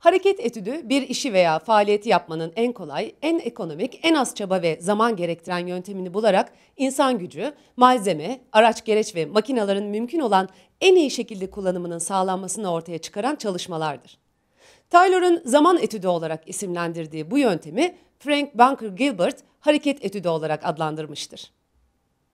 Hareket etüdü bir işi veya faaliyeti yapmanın en kolay, en ekonomik, en az çaba ve zaman gerektiren yöntemini bularak insan gücü, malzeme, araç gereç ve makinaların mümkün olan en iyi şekilde kullanımının sağlanmasını ortaya çıkaran çalışmalardır. Taylor'un zaman etüdü olarak isimlendirdiği bu yöntemi Frank Bunker Gilbert hareket etüdü olarak adlandırmıştır.